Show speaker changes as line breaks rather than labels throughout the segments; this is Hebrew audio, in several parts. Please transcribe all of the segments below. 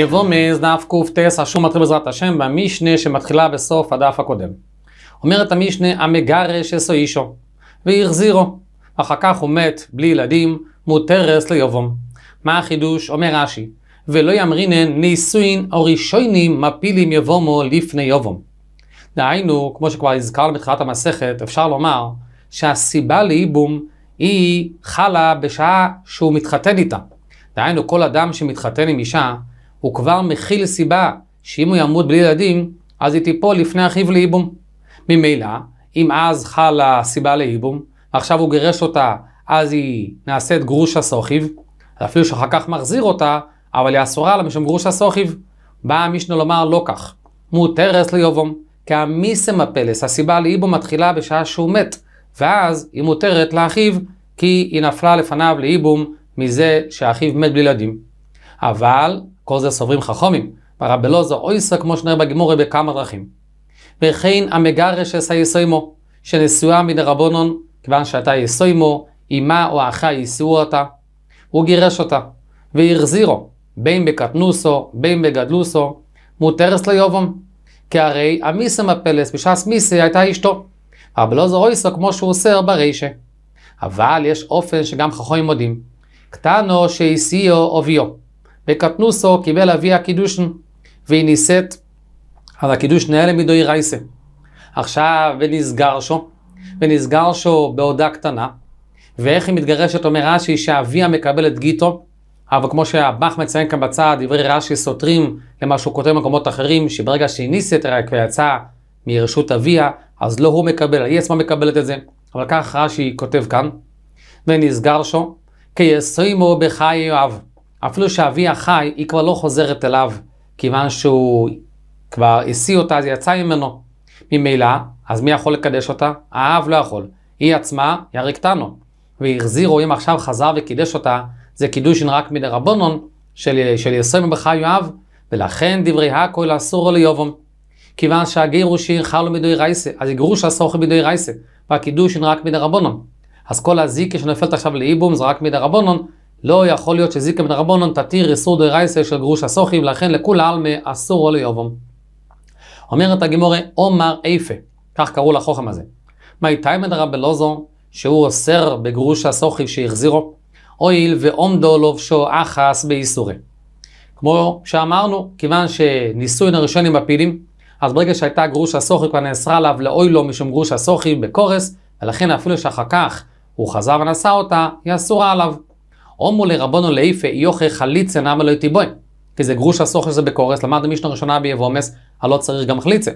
יבוא מעז דף קטס, השום מתחיל בעזרת השם, במשנה שמתחילה בסוף הדף הקודם. אומרת המשנה, המגרש אסו אישו, והחזירו. אחר כך הוא מת, בלי ילדים, מותרס ליבום. מה החידוש? אומר רש"י, ולא ימרינן נישואין או רישיינים מפילים יבומו לפני יבום. דהיינו, כמו שכבר הזכרנו בתחילת המסכת, אפשר לומר שהסיבה לייבום היא חלה בשעה שהוא מתחתן איתה. דהיינו, כל אדם שמתחתן עם אישה, הוא כבר מכיל סיבה שאם הוא ימות בלי ילדים, אז היא תיפול לפני אחיו לייבום. ממילא, אם אז חלה סיבה לייבום, עכשיו הוא גירש אותה, אז היא נעשית גרוש הסוכיב, אפילו שאחר כך מחזיר אותה, אבל היא אסורה לה משום גרוש הסוכיב. באה המשנה לומר לא כך, מותרס ליובום, כי המיסם הפלס, הסיבה לייבום מתחילה בשעה שהוא מת, ואז היא מותרת לאחיו, כי היא נפלה לפניו לייבום מזה שאחיו מת בלי ילדים. אבל כל זה סוברים חכומים, ברבלוזו אויסו כמו שנראה בגמורה בכמה דרכים. וכן המגרש עשה יסוימו, שנשואה מן הרבונון, כיוון שהייתה יסוימו, אמה או אחיה יישאו אותה. הוא גירש אותה, והחזירו, בין בקטנוסו, בין בגדלוסו, מותרס ליובום. כי הרי המיסם מפלס בשעס מיסי הייתה אשתו. הבלוזור לא אויסו כמו שהוא אוסר ברישה. אבל יש אופן שגם חכמים מודים. קטנו שהסיעו אוביו. בקטנוסו קיבל אביה קידושין, והיא נישאת, אז הקידוש נעלם מדוי רייסה. עכשיו, ונסגר שו, ונסגר שו בעודה קטנה, ואיך היא מתגרשת, אומר רש"י, שאביה מקבל את גיטו, אבל כמו שהבח מציין כאן בצד, דברי רש"י סותרים למה שהוא כותב במקומות אחרים, שברגע שהיא נישאת רק ויצאה מרשות אביה, אז לא הוא מקבל, היא עצמה מקבלת את זה. אבל כך רש"י כותב כאן, ונסגר שו, כי כיסרימו בחיי יואב. אפילו שאביה חי, היא כבר לא חוזרת אליו, כיוון שהוא כבר השיא אותה, אז היא יצאה ממנו. ממילא, אז מי יכול לקדש אותה? האב לא יכול. היא עצמה ירקתנו. והחזירו, אם עכשיו חזר וקידש אותה, זה קידושין רק מדרבנון של, של יסוי מבחי יואב, ולכן דברי הכל אסורו ליובום. כיוון שהגירושין חלו מדי רייסה, אז הגירוש אסור מדי רייסה, והקידושין רק מדרבנון. אז כל הזיקי שנופלת עכשיו לאיבום זה רק מדרבנון, לא יכול להיות שזיקה בן רבונון תתיר איסור דה רייסה של גרוש הסוכים, לכן לכול עלמא אסור או ליובום. אומרת הגימורה, עומר איפה, כך קראו לחוכם הזה. מאי מה איתיימד רבלוזו, שהוא אוסר בגרוש הסוכים שהחזירו, הואיל ועומדו לובשו אחס באיסורי. כמו שאמרנו, כיוון שנישואין הראשונים בפילים, אז ברגע שהייתה גרוש הסוכים כבר נאסרה עליו לאוי לו לא משום גרוש הסוכים בקורס, ולכן אפילו שאחר כך הוא חזר ונשא אותה, היא אסורה עליו. עומו לרבנו לאיפה יוכה חליצה נאמה לא תיבוי. כי זה גרוש הסוכר שזה בקורס, למדנו משנה ראשונה ביבומס, הלא צריך גם חליצה.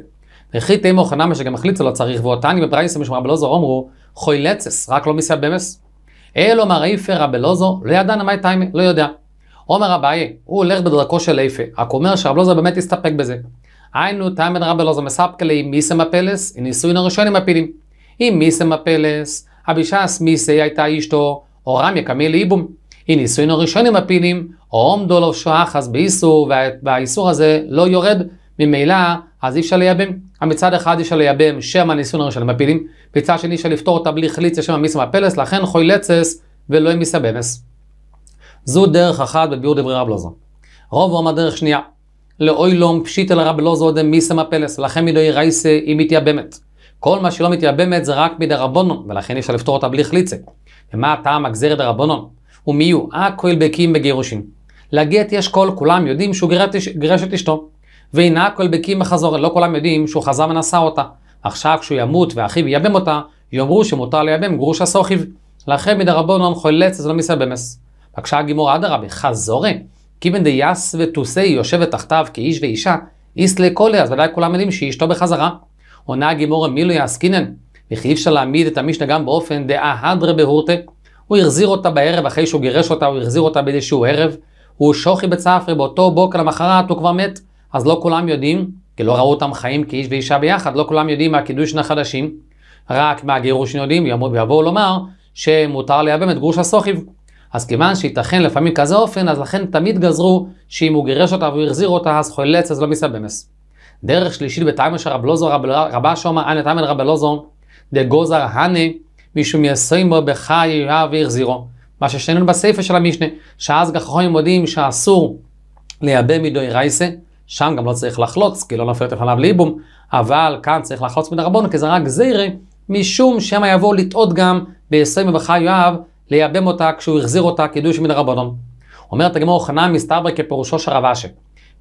וכי תימו חנמה שגם חליצה לא צריך, ואותני בפרייסה משמע רבלוזור אמרו, חוי לצס, רק לא מסייע במס. אלו אמר איפה רבלוזור, לא ידע נמי תימי, לא יודע. עומר אביי, הוא הולך בדרכו של איפה, רק אומר שרבלוזור לא באמת הסתפק בזה. היינו תאמן רבלוזור מספקה לי מיסם הפלס, נישואין הראשון עם הפילים. אם מיסם הפלס, אבישס מיסי הייתה אשתו, אורמיה קמילי איבום. היא נישואין הראשון עם הפילים, או עומדו לו שואח אז באיסור, והאיסור הזה לא יורד, ממילא אז אי אפשר לייבם. מצד אחד אי אפשר לייבם שם הנישואין הראשון עם הפילים, מצד שני אפשר לפתור אותה בלי חליץ, שמא מיסמא פלס, לכן חוי לצס ולא עם מיסבמס. זו דרך אחת בביאור דברי רב לוזו. רוב רומא דרך שנייה, לאוי לום פשיט אל רב לוזו דמיסמא פלס, לכן מדי רייסה היא מתייבמת. כל מה שלא מתייבמת זה רק מדי רבונון, ולכן אי אפשר לפתור אותה בלי חליצה. ומה הטעם הגזירת דרבנון? ומי יהיו הכל בקיאים בגירושין. לגט יש קול, כולם יודעים שהוא גירש גירש את אשתו. והנה הכהל בקיאים בחזור, לא כולם יודעים שהוא חזר ונשא אותה. עכשיו כשהוא ימות ואחיו ייבם אותה, יאמרו שמותר לייבם גרוש הסוכיב. לכן מדי רבונון חולץ את לא מסלבמס. בקשה הגימור אדרבה, חזורה, כיוון דייס ותוסי יושבת תחתיו כאיש ואישה, איס קולה, אז ודאי כולם יודעים שהיא אשתו בחזרה. עונה הגימור מילוי לא עסקינן, וכי אי אפשר להעמיד את המשנה גם באופן דאהדרה בהורטה. הוא החזיר אותה בערב אחרי שהוא גירש אותה, הוא החזיר אותה באיזשהו ערב. הוא שוכי בצפרי, באותו בוקר למחרת הוא כבר מת. אז לא כולם יודעים, כי לא ראו אותם חיים כאיש ואישה ביחד, לא כולם יודעים מהקידושין החדשים, רק מהגירושין יודעים, ויבואו לומר שמותר לייבם את גרוש הסוכיב. אז כיוון שייתכן לפעמים כזה אופן, אז לכן תמיד גזרו שאם הוא גירש אותה והוא החזיר אותה, אז חולץ, אז לא מסבמס. דרך שלישית בתיימא של רב לוזו רב אשומא, אנא תיימא רב לוזו, דגוזר הנה משום בחי בחייו והחזירו. מה ששנינו בספר של המשנה, שאז החכמים יודעים שאסור לייבא מדוי רייסה, שם גם לא צריך לחלוץ, כי לא נופלת לפניו ליבום, אבל כאן צריך לחלוץ מן הרבון, כי זה רק זירה, משום שמא יבואו לטעות גם ביסרימו בחייו, לייבם אותה כשהוא החזיר אותה כדוש מן הרבנון. אומרת הגמור חנן מסתבר כפירושו של רב אשם.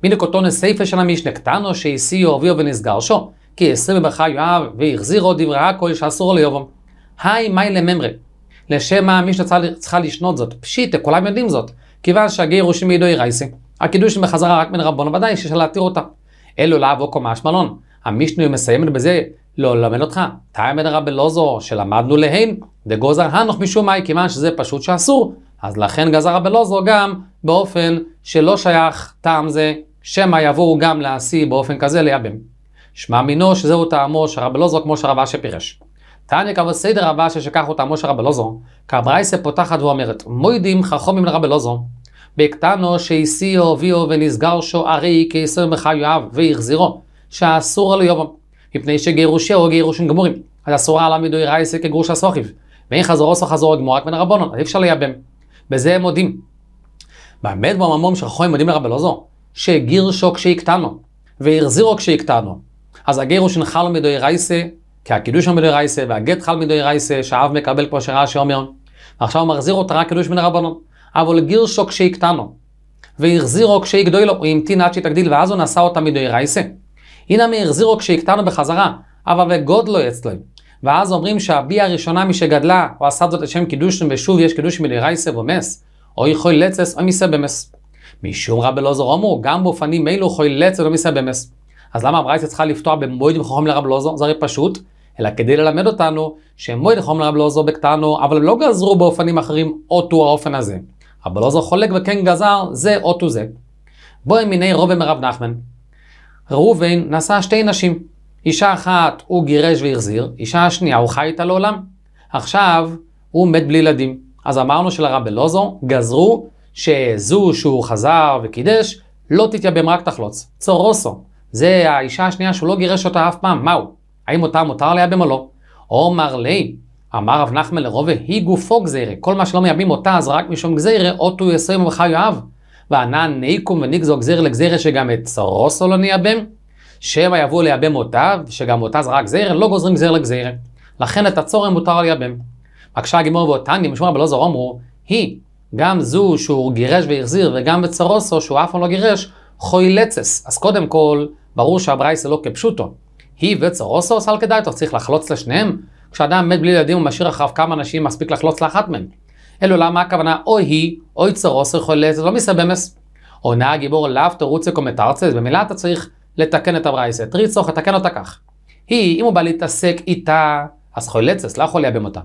בדיוק אותו נסייפה של המשנה קטנו שהסיעו אביו ונסגר שו, כי הסרימו יואב והחזירו דברי הכל שאסור ליובם. היי מיילה לממרי, לשם מה מי שצריכה לשנות זאת? פשיטה, כולם יודעים זאת. כיוון שהגירושים מידו רייסי, הקידוש בחזרה רק מן רבון, ודאי שיש להתיר אותה. אלו לאו קומה מאשמלון, המשנה מסיימת בזה, לא ללמד אותך. תאמן רבי לוזו, לא שלמדנו להין, דגוזר הנוך משום מאי, כיוון שזה פשוט שאסור. אז לכן גזר רבי לוזו לא גם באופן שלא שייך טעם זה, שמא יבואו גם להשיא באופן כזה ליבם. שמע מינו שזהו טעמו של רבי לוזו לא כמו שרב אשר פירש. תענק אבל סדר רבה ששכח אותה משה רבלוזו, כברייסה פותחת ואומרת, מוידים חכומים לרבלוזו, בקטנו שהסיעו הביאו ונסגר שוערי ארי מחי יואב והחזירו, שאסור על יובם, מפני שגירושהו גירושים גמורים, אז אסורה על עמידוי רייסה כגרוש הסוכיב, ואין חזורו חזור הגמור רק מן רבונון, אי אפשר לייבם, בזה הם מודים. באמת בממום שחכומים מודים לרבלוזו, שגירשו כשהקטנו, והחזירו כשהקטנו, אז הגירושין חלו מדוי רייסה כי הקידוש הוא מדי רייסה, והגט חל מדי רייסה, שאב מקבל כמו שרש"י אומר. ועכשיו הוא מחזיר אותה רק קידוש מן הרבנון. אבל גירשו כשהיא כשהקטנו, והחזירו כשהיא כשהגדולו, הוא המתין עד שהיא תגדיל, ואז הוא נשא אותה מדי רייסה. הנה מי החזירו כשהיא כשהקטנו בחזרה, אבל וגודלו אצלו. ואז אומרים שהבי הראשונה משגדלה, הוא עשה זאת לשם קידושין, ושוב יש קידושין מדי רייסה ומס, או יכול לצס או מיסה במס. משום רבי לוזור אמרו, גם באופנים אלו יכול לצס או מיסה במס. אז למה הברייסה צריכה לפתוח במועד עם חכמים לרב לוזור? זה הרי פשוט, אלא כדי ללמד אותנו שמועד חומלם לא עזר בקטנו, אבל הם לא גזרו באופנים אחרים אותו האופן הזה. אבל עוזר לא חולק וכן גזר, זה אותו זה. בואי מיני ראובן מרב נחמן. ראובן נשא שתי נשים. אישה אחת הוא גירש והחזיר, אישה השנייה הוא חי איתה לעולם. עכשיו הוא מת בלי ילדים. אז אמרנו שלרב בלוזור לא גזרו שזו שהוא חזר וקידש, לא תתייבם רק תחלוץ. צורוסו. זה האישה השנייה שהוא לא גירש אותה אף פעם, מהו? האם אותה מותר לייבם או לא? אומר לי, אמר רב נחמן לרובה, היא גופו גזירה. כל מה שלא מייבמים אותה, אז רק משום גזירה, אותו יעשה ממך יואב. וענה ניקום ונגזור גזירה לגזירה שגם את סרוסו לא נייבם. שמא יבואו לייבם אותה, שגם אותה זה רק גזירה, לא גוזרים גזירה לגזירה. לכן את הצורם מותר לייבם. בקשה הגימור ואותני, משום רבי אלעזר אמרו, היא, גם זו שהוא גירש והחזיר, וגם את סרוסו שהוא אף פעם לא גירש, חוי לצס. אז קודם כל, ברור שהברייס זה לא כפשוטו. היא וצרוסו עושה על כדאיתו, צריך לחלוץ לשניהם? כשאדם מת בלי ילדים ומשאיר אחריו כמה אנשים, מספיק לחלוץ לאחת מהם. אלו למה הכוונה או היא, או היא צרוסו יכולה, זה לא מסבמס. עונה הגיבור לאו תרוצה או במילה אתה צריך לתקן את הברייסה. תריצוך, לתקן אותה כך. היא, אם הוא בא להתעסק איתה, אז חולצס, לא יכול לייבם אותה.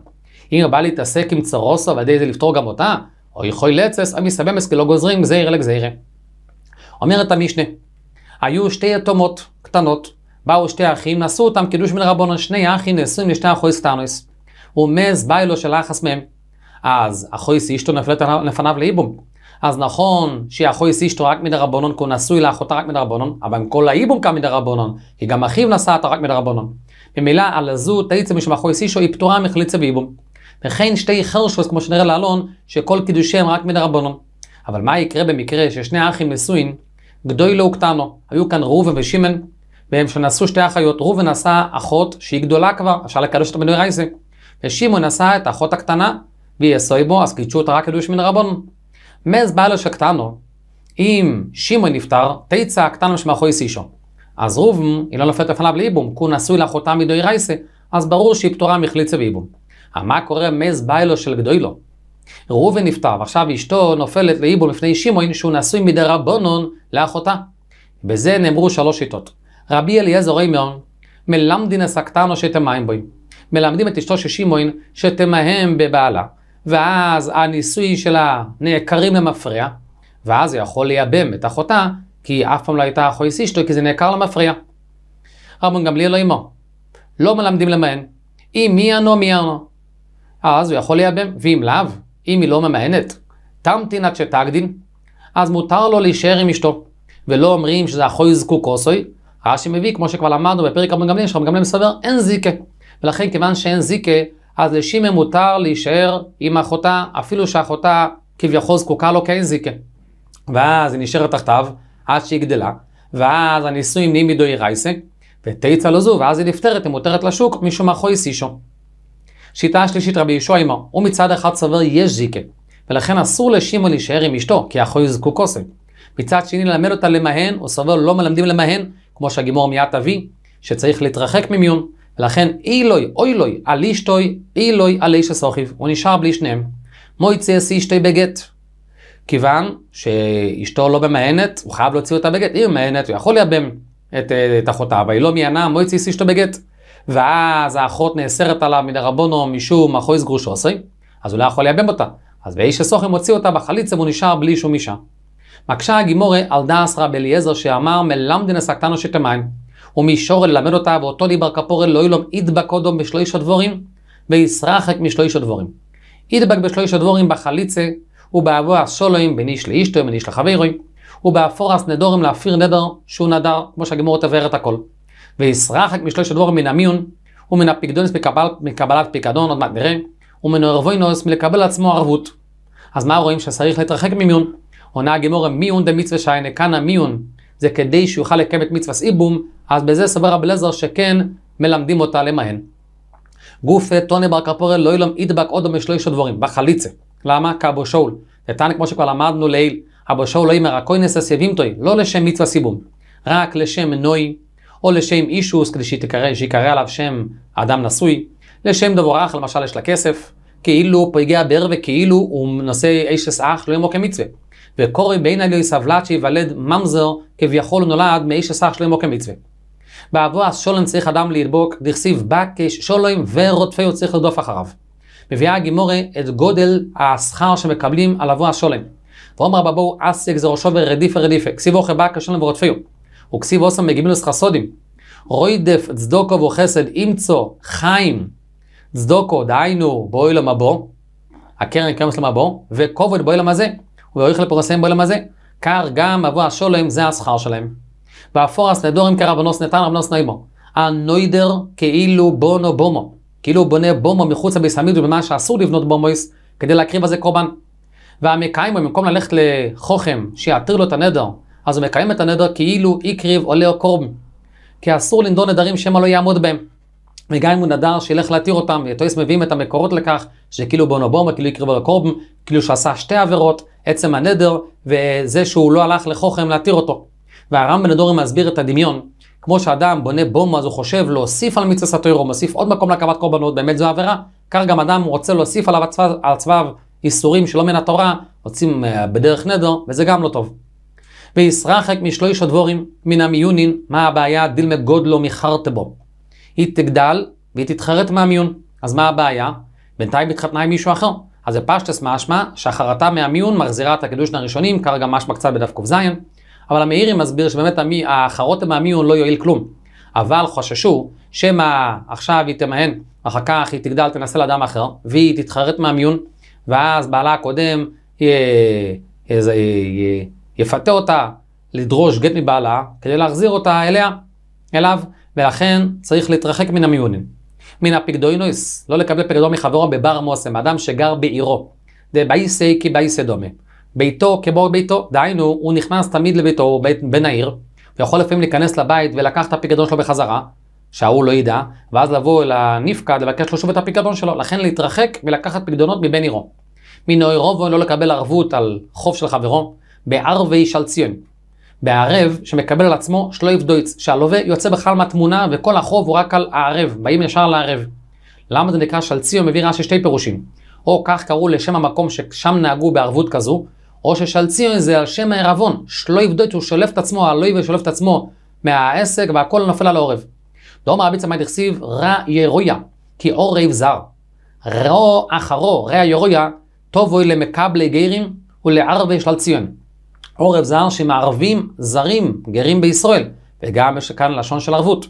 אם הוא בא להתעסק עם צרוסו ועל ידי זה לפתור גם אותה, או היא חולצס, המסבמס כי לא גוזרים גזירה לגזירה. אומרת המשנה, היו שתי יתומות קטנות, באו שתי אחים, נשאו אותם קידוש מן רבונו, שני אחים נשואים לשתי אחוי קטנויס. ומז באי לו של אחס מהם. אז אחוי אשתו נפלט לפניו לאיבום. אז נכון שאחוי אשתו רק מן מדרבנון, כי הוא נשוי לאחותה רק מן מדרבנון, אבל עם כל האיבום קם מן מדרבנון, כי גם אחיו נשא אותה רק מן מדרבנון. במילה על הזו תאיצה משום אחוי סישו היא פטורה מחליצה ואיבום. וכן שתי חרשוס, כמו שנראה לאלון, שכל קידושיהם רק מן מדרבנון. אבל מה יקרה במקרה ששני האחים נשואים, גדוי לא וקטנו, היו כאן ראובן ושימן, והם שנשאו שתי אחיות, ראובן עשה אחות שהיא גדולה כבר, אפשר לקדוש את בנוי רייסי. ושמעון עשה את האחות הקטנה, והיא עשוי בו, אז קידשו אותה רק קידוש מן רבון. מז בעלו שקטנו, אם שמעון נפטר, תיצא הקטנו שמאחורי סישו. אז ראובן, היא לא נופלת לפניו לאיבום, כי הוא נשוי לאחותה מדוי רייסי, אז ברור שהיא פטורה מחליצה ואיבום. מה קורה מז ביילו של גדולו? ראובן נפטר, ועכשיו אשתו נופלת לאיבום לפני שמעון, שהוא נשוי מדי רבונון לאחותה. בזה נאמרו שלוש שיטות. רבי אליעזר ריימר מלמדין הסקטנו שתמהם מלמדים את אשתו של שמעון שתמהם בבעלה. ואז הניסוי שלה נעקרים למפרע, ואז הוא יכול לייבם את אחותה, כי היא אף פעם לא הייתה אחויס אשתו, כי זה נעקר למפריע. רבי גמליאל לא אמו, לא מלמדים למען, אם מי אנו מי אנו, אז הוא יכול לייבם, ואם לאו, אם היא לא ממאנת, תמתין עד שתגדין, אז מותר לו להישאר עם אשתו. ולא אומרים שזה אחוי זקוקוסוי, רש"י מביא, כמו שכבר למדנו בפרק גמליאל, המגמלים, גמליאל מסבר, אין זיקה. ולכן כיוון שאין זיקה, אז לשימא מותר להישאר עם אחותה, אפילו שאחותה כביכול זקוקה לו כאין זיקה. ואז היא נשארת תחתיו, עד שהיא גדלה, ואז הנישואים נהיים מדוי רייסה, ותיצא לו זו, ואז היא נפטרת, היא מותרת לשוק, משום אחוי סישו. שיטה שלישית, רבי ישוע אמר, הוא מצד אחד סובר יש זיקה, ולכן אסור לשימא להישאר עם אשתו, כי אחוי זקוקו זה. מצד שני, ללמד אותה למהן, הוא סובר לא מלמדים למהן, כמו שהגימור מיד תביא, שצריך להתרחק ממיון. ולכן אילוי, אוי לוי, על אישתוי, אילוי על איש הסוכיב. הוא נשאר בלי שניהם. מויצי אסי אשתי בגט. כיוון שאשתו לא ממאנת, הוא חייב להוציא אותה בגט. היא ממאנת, הוא יכול לייבם את, אה, את אחותה, אבל היא לא מיינה, מויצי אסי אשתו בגט. ואז האחות נאסרת עליו מדרבנו משום אחויס גרושוסי, אז הוא לא יכול לייבם אותה. אז באיש הסוכיב הוציא אותה בחליצה והוא נשאר בלי שום אישה. מקשה הגימורי על דעס רב אליעזר שאמר מלמדן הסקתנו שתמיין. ומישור ללמד אותה ואותו דיבר כפורל לא ילום אידבק אודום בשלושה דבורים וישרחק משלוש הדבורים. אידבק בשלוש הדבורים בחליצה ובאבו השולוים בין איש לאשתו ובין איש לחברוים ובאפורס נדורים לאפיר נדר שהוא נדר כמו שהגימורה תבער את הכל. וישרחק משלוש הדבורים מן המיון ומן הפיקדונס מקבל, מקבלת פיקדון עוד מעט נראה ומנורבוינוס מלקבל עצמו ערבות. אז מה רואים שצריך להתרחק ממיון? עונה הגמורה מיון דמצווה שיינה, כאן המיון זה כדי שיוכל לקיים את מצווה סיבום, אז בזה סבר רב אלעזר שכן מלמדים אותה למהן. גוף טוני בר קרפורל לא ילום אידבק עודו משלושה דבורים, בחליצה. למה? כאבו שאול. נתן כמו שכבר למדנו לעיל, אבו שאול לא יאמר הכוי נסס יבימתוי, לא לשם מצווה סיבום, רק לשם נוי, או לשם אישוס כדי שיקרא, שיקרא עליו שם אדם נשוי, לשם דבורך למשל יש לה כסף, כאילו פגיע בער וכאילו הוא נושא אישס אח, לא יאמר כמצווה. וקורי בין עלי סבלת שיוולד ממזר, כביכול נולד מאיש הסך שלמה כמצווה. בעבור השולם צריך אדם לדבוק, דכסיב בקש שולם ורודפהו צריך לרדוף אחריו. מביאה הגימורי את גודל השכר שמקבלים על עבור השולם. ואומר בבואו אסק זרושו ורדיפה רדיפה, כסיבו אוכל בקש שולם ורודפהו. וכסיב אוסם מגמילוס חסודים. דף צדוקו וחסד אימצו חיים צדוקו דהיינו בואי למבוא. הקרן קיימת למבוא, וכובד בואי למזה. והואיך לפרסם בעולם הזה, כר גם אבו השולם זה השכר שלהם. ואפורס לדורים כרבנוס נתן רבנוס נעימו, הנוידר כאילו בונו בומו. כאילו הוא בונה בומו מחוץ לביס המידו במה שאסור לבנות בומויס, כדי להקריב על זה קורבן. והמקיימו, במקום ללכת לחוכם שיעתיר לו את הנדר, אז הוא מקיים את הנדר כאילו איקריב עולה קורבן. כי אסור לנדור נדרים שמא לא יעמוד בהם. וגם אם הוא נדר שילך להתיר אותם, יטויס מביאים את המקורות לכך, שכאילו בונו בומו, כאילו איקריב עולה לקורבן, כאילו שעשה שתי עבירות, עצם הנדר וזה שהוא לא הלך לחוכם להתיר אותו. והרמב"ן הדורי מסביר את הדמיון. כמו שאדם בונה בום אז הוא חושב להוסיף על מצווה סטוירו, מוסיף עוד מקום להקמת קורבנות, באמת זו עבירה. כך גם אדם רוצה להוסיף עליו עצבב, על צבב איסורים שלא מן התורה, עושים אה, בדרך נדר, וזה גם לא טוב. וישרחק משלוש הדבורים מן המיונין, מה הבעיה דילמה גודלו מחרטה בו. היא תגדל והיא תתחרט מהמיון. אז מה הבעיה? בינתיים התחתנה עם מישהו אחר. אז זה פשטס משמע שהחרטה מהמיון מחזירה את הקידושין הראשונים, כרגע משמע קצת בדף ק"ז, אבל המאירי מסביר שבאמת המי, החרותם מהמיון לא יועיל כלום. אבל חששו שמא עכשיו היא תמהן, אחר כך היא תגדל, תנסה לאדם אחר, והיא תתחרט מהמיון, ואז בעלה הקודם י... י... י... י... יפתה אותה לדרוש גט מבעלה כדי להחזיר אותה אליה, אליו, ולכן צריך להתרחק מן המיונים. מן הפקדוינוס, לא לקבל פקדו מחברו בבר מוסם, אדם שגר בעירו. כי בייסי דומה. ביתו כמו ביתו, דהיינו, הוא נכנס תמיד לביתו, הוא בית, בן העיר, ויכול לפעמים להיכנס לבית ולקח את הפיקדון שלו בחזרה, שההוא לא ידע, ואז לבוא אל הנפקד לבקש לו שוב את הפיקדון שלו, לכן להתרחק ולקחת פקדונות מבן עירו. מן עירובו לא לקבל ערבות על חוב של חברו, בערבי של ציון, בערב שמקבל על עצמו שלויב דויץ, שהלווה יוצא בכלל מהתמונה וכל החוב הוא רק על הערב, באים ישר לערב. למה זה נקרא שלציון מביא רש"י שתי פירושים? או כך קראו לשם המקום ששם נהגו בערבות כזו, או ששלציון זה על שם הערבון, שלויב דויץ הוא שולף את עצמו, הלויב שולף את עצמו מהעסק והכל נופל על העורב. דאמר רבי צמאי דכסיב רע ירויה, כי אור ריב זר. רעו אחרו, רע ירויה, טובוי למקבלי גרים ולערבי שלציון. עורב זה אנו שמערבים זרים, גרים בישראל, וגם יש כאן לשון של ערבות.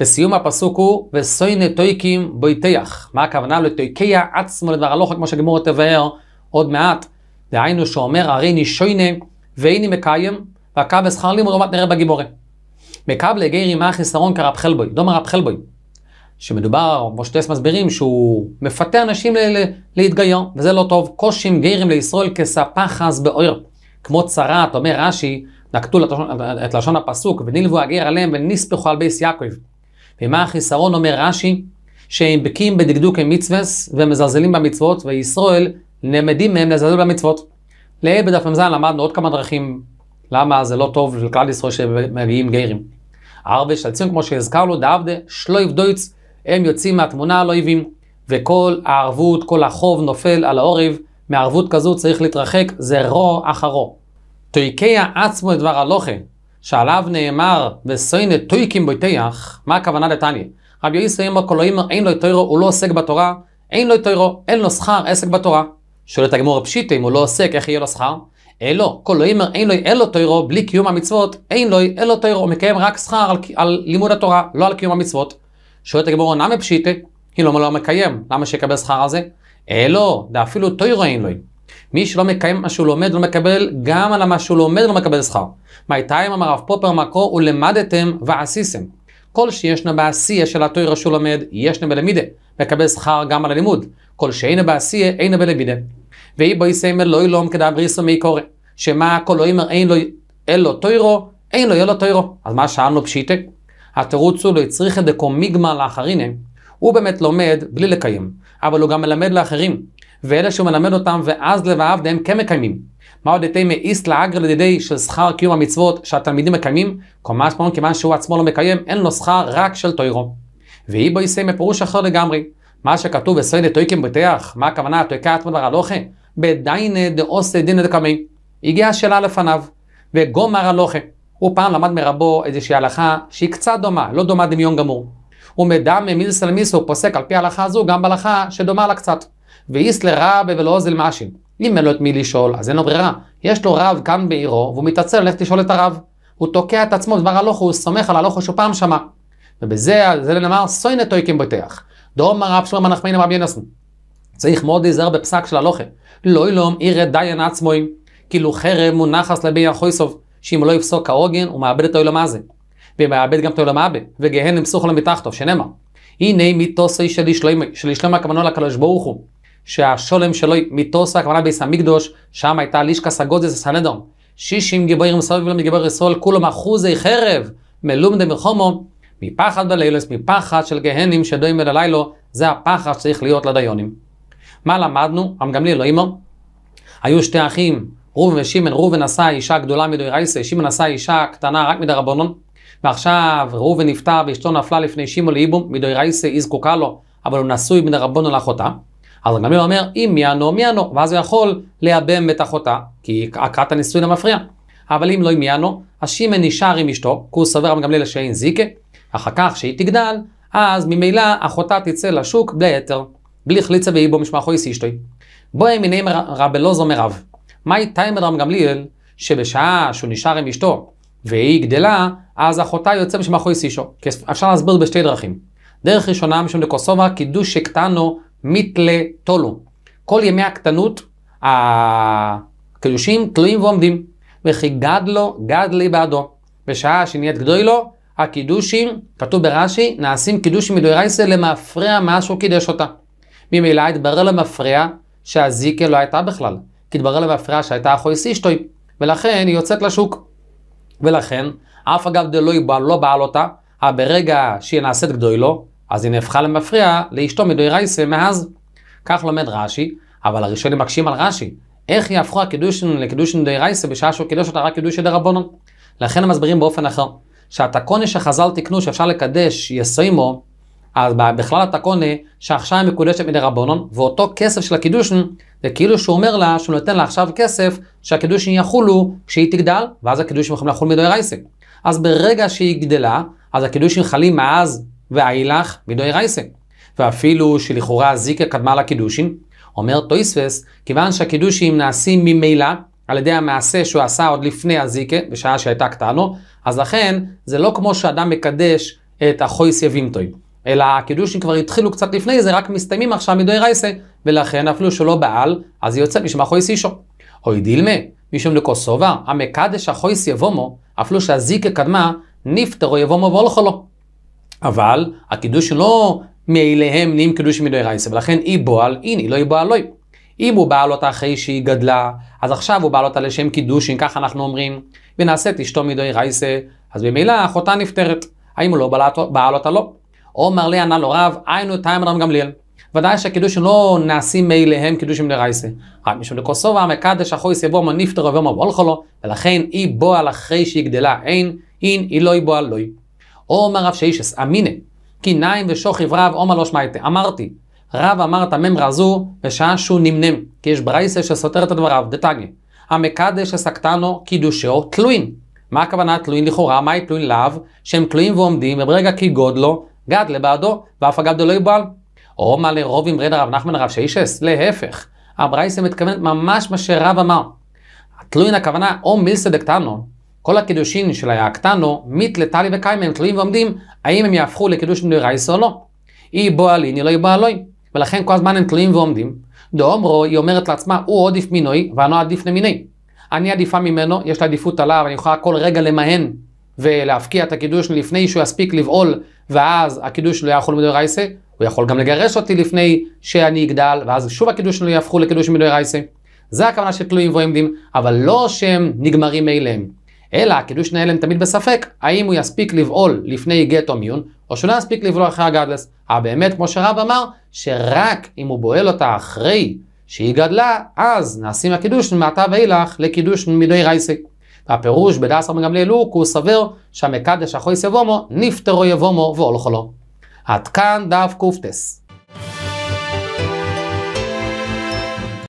וסיום הפסוק הוא, וסויני טויקים בויתח. מה הכוונה לטויקיה עצמו לדבר הלוך, כמו שגמור תבאר עוד מעט. דהיינו שאומר, הרי נישויני ואיני מקיים, והקו בשכר לימוד, עוד נראה בגיבורי. מקבלי גרי מה החיסרון כרב חלבוי, דומה רב חלבוי. שמדובר, כמו שטס מסבירים, שהוא מפתה אנשים ל- ל- להתגייר, וזה לא טוב. קושים גיירים לישראל כספחס באויר. כמו צרעת, אומר רש"י, נקטו את לשון הפסוק, ונלוו הגר עליהם ונספחו על בייס יעקב. ומה החיסרון, אומר רש"י, שהם בקים בדקדוק המצווה ומזלזלים במצוות, וישראל נעמדים מהם לזלזל במצוות. לעיל בדף מ"ז למדנו עוד כמה דרכים למה זה לא טוב לכלל ישראל שמגיעים גרים. הרבה שלצים, כמו שהזכרנו, דאבדה, שלויב דויץ, הם יוצאים מהתמונה הלא עיבים, וכל הערבות, כל החוב נופל על העורב, מערבות כזו צריך להתרחק, זה רו אחרו. תויקי עצמו את דבר הלוכה, שעליו נאמר, וסוינה תויקים בויתח, מה הכוונה לתניא? רבי יוסי אמר כל אימר אין לו תוירו, הוא לא עוסק בתורה, אין לו תוירו, אין לו שכר, עסק בתורה. שואל את הגמור הפשיטי, אם הוא לא עוסק, איך יהיה לו שכר? אלו, כל אימר אין לו אלו תוירו, בלי קיום המצוות, אין לו אלו תוירו, הוא מקיים רק שכר על, על לימוד התורה, לא על קיום המצוות. שואל את הגמור, נמי פשיטי, היא לא, לא מקיים, למה שיקבל שכר על זה? אלו, אה, לא, דאפילו תוירו אין לו. מי שלא מקיים מה שהוא לומד, לא מקבל, גם על מה שהוא לומד, לא מקבל שכר. מאיתיים אמר הרב פופר מקור, ולמדתם ועשיסם. כל שישנה בעשייה של התוירה שהוא לומד, ישנה בלמידה, מקבל שכר גם על הלימוד. כל שאינה בעשייה, אינה בלמידה. ואי בו יסיימר לא ילום כדאבריסו מי קורא. שמא כל לא יאמר אין לו אין לו תוירו, אין לו יהיה לו תוירו. אז מה שאלנו פשיטק? התירוץ הוא לא הצריך דקומיגמה לאחריניה. הוא באמת לומד בלי לקיים, אבל הוא גם מלמד לאחרים. ואלה שהוא מלמד אותם, ואז לבעבדה הם כן מקיימים. מה עוד יתימי מאיסט לאגר לדידי של שכר קיום המצוות שהתלמידים מקיימים? קומש פרעון כיוון שהוא עצמו לא מקיים, אין לו שכר רק של תוירו. ואי בו יסיים פירוש אחר לגמרי. מה שכתוב בסרט תויקם בטח, מה הכוונה תויקת מול הרלוכה? בדיינא דאוסי דינא דקמי. הגיעה השאלה לפניו, וגומר הלוכה. הוא פעם למד מרבו איזושהי הלכה שהיא קצת דומה, לא דומה דמיון גמור. ומדם מילסל מיסו פוסק על פי ההלכה הזו גם בהלכה שדומה לה קצת. ואיס רבי ולא אוזל מאשין. אם אין לו את מי לשאול, אז אין לו ברירה. יש לו רב כאן בעירו, והוא מתעצל ללכת לשאול את הרב. הוא תוקע את עצמו דבר הלוך, הוא סומך על הלוך שהוא פעם שמע. ובזה, זה נאמר, סוינה טויקים בוטח. דומר רב שמר נחמינם רבי ינסון. צריך מאוד להיזהר בפסק של הלוכה. לא ילום עירי דיין עצמוי, כאילו חרב מונחס נחס לבי יחויסוב, שאם לא יפסוק כהוגן, הוא מאבד את העולם הזה. ומאבד גם את העולם הבא, וגהנם לו מתחתו, שנאמר. הנה מיתוסי של ישלמה, הכוונו לקדוש ברוך הוא. שהשולם שלו מתוסה, הכוונה ביס המקדוש, שם הייתה לישקה סגודס סנדום. שישים גיבורים סבב מגיבור ישראל, כולם אחוזי חרב, מלומדה מלחומו, מפחד בלילוס, מפחד של גהנים שדויים אל הלילו, זה הפחד שצריך להיות לדיונים. מה למדנו? רם גמליאל לא אלוהימו. היו שתי אחים, ראובן ושמן, ראובן עשה אישה גדולה מדוי רייסה, שמעון עשה אישה קטנה רק מדרבנון, ועכשיו ראובן נפטר ואשתו נפלה לפני שמעון לאיבום, מדוי רייסה היא זקוקה לו, אבל הוא נשוי מדרבנון לאחותה. אז רבי אומר, אם מיאנו מיאנו, ואז הוא יכול לייבם את אחותה, כי הכרת הנישואין המפריע. אבל אם לא עם מיאנו, אז שמן נשאר עם אשתו, כי הוא סובר רבי גמליאל שאין זיקה, אחר כך כשהיא תגדל, אז ממילא אחותה תצא לשוק בלי יתר, בלי חליצה ואי בו משמחו חויס אשתוי. בואי מיניהם רבי לוזו לא מרב. מהי טיימר רבי גמליאל, שבשעה שהוא נשאר עם אשתו, והיא גדלה, אז אחותה יוצא משמחו חויס אשתו. אפשר להסביר בשתי דרכים. דרך ראשונה משום דקוסובה קידוש שקטנו מיתלה טולו. כל ימי הקטנות הקדושים תלויים ועומדים. וכי גדלו גדלי בעדו. בשעה שנהיית גדוי לו, הקידושים, כתוב ברש"י, נעשים קידושים מדוירייסה למפרע מאז שהוא קידש אותה. ממילא התברר למפרע שהזיקה לא הייתה בכלל, כי התברר למפרע שהייתה אחוי סישטוי. ולכן היא יוצאת לשוק. ולכן, אף אגב דלוי לא בעל אותה, אבל ברגע שהיא נעשית גדוי לו, אז היא נהפכה למפריע לאשתו מדוי רייסה מאז. כך לומד רש"י, אבל הראשונים מקשים על רש"י. איך יהפכו הקידושין לקידושין דוי רייסה בשעה שהוא קידוש אותה רק קידושי דה רבונו? לכן הם מסבירים באופן אחר. שהתקונה שחז"ל תיקנו שאפשר לקדש יסיימו, אז בכלל התקונה שעכשיו היא מקודשת מדי רבונון, ואותו כסף של הקידושין, זה כאילו שהוא אומר לה שהוא נותן לה עכשיו כסף שהקידושין יחולו כשהיא תגדל, ואז הקידושין יכולים לחול מדוי רייסה. אז ברגע שהיא גדלה, אז הקידושין חלים מאז ואילך מדוי רייסה. ואפילו שלכאורה הזיקה קדמה לקידושין, אומר טויספס, כיוון שהקידושין נעשים ממילא על ידי המעשה שהוא עשה עוד לפני הזיקה, בשעה שהייתה קטנו, אז לכן זה לא כמו שאדם מקדש את החויס יבימטוי, אלא הקידושין כבר התחילו קצת לפני זה, רק מסתיימים עכשיו מדוי רייסה, ולכן אפילו שלא בעל, אז יוצא משמע חויס אישו. אוי דילמה, משום לקוסובה, המקדש החויס יבומו, אפילו שהזיקה קדמה, נפטרו יבומו והולכו לו. אבל הקידוש לא מאליהם נהיים קידוש מדי מדאורייסא, ולכן אי בועל, איני, לא אי בועל, לא אי. אם הוא בעל אותה אחרי שהיא גדלה, אז עכשיו הוא בעל אותה לשם קידוש, אם ככה אנחנו אומרים, ונעשית אשתו מדי מדאורייסא, אז במילא אחותה נפטרת. האם הוא לא בעל בעל אותה? לא. אומר לי ענה לו רב, היינו תאם אדם גמליאל. ודאי שהקידוש לא נעשים מאליהם קידוש מדי דרייסה. רק משום לקוסובה, מקדש אחוי סבור מניפטר ואומר וולכו לו, ולכן אי בועל אחרי שהיא גדלה אין, אין אי לא אי בועל לא אי. או אומר רב שאישס, אמיני, כי נעים ושוכיב רב, עומר לא שמעייתה. אמרתי, רב אמר את הממרה הזו בשעה שהוא נמנם, כי יש ברייסה שסותר את דבריו, דתגי. המקדש הסקטנו קידושו תלוין. מה הכוונה תלוין לכאורה? מהי תלוין לאו? שהם תלויים ועומדים, וברגע כי גודלו, גד לבעדו, ואף הגדו לא יבעל. או לרוב עם רד הרב נחמן רב שאישס? להפך. הברייסה מתכוונת ממש מה שרב אמר. התלוין הכוונה או מילסה דקטנו, כל הקידושין של היעקתנו, מית לטלי וקיימא, הם תלויים ועומדים, האם הם יהפכו לקידושין דרייסה או לא. אי בוא בועלין, אלוהי לא עלוי. ולכן כל הזמן הם תלויים ועומדים. דאומרו, היא אומרת לעצמה, הוא עודיף מינוי, ואנו עדיף למיני. אני עדיפה ממנו, יש לה עדיפות עליו, אני יכולה כל רגע למהן ולהפקיע את הקידוש לפני שהוא יספיק לבעול, ואז הקידוש לא יאכול יכול רייסה, הוא יכול גם לגרש אותי לפני שאני אגדל, ואז שוב הקידוש לא יהפכו לקידוש רייסה. זה הכוונה של תלויים ועומדים, אבל לא שהם נגמרים מאליהם. אלא הקידוש שני הלם תמיד בספק, האם הוא יספיק לבעול לפני גט או מיון, או שלא יספיק לבעול אחרי הגדלס. אבל באמת, כמו שרב אמר, שרק אם הוא בועל אותה אחרי שהיא גדלה, אז נעשים הקידוש מעתה ואילך לקידוש מדי רייסק. והפירוש בדס רבי גמליאל הוא, כי הוא סבר שהמקדש אחוי סבומו, נפטרו יבומו והולכו לו. עד כאן דף קטס.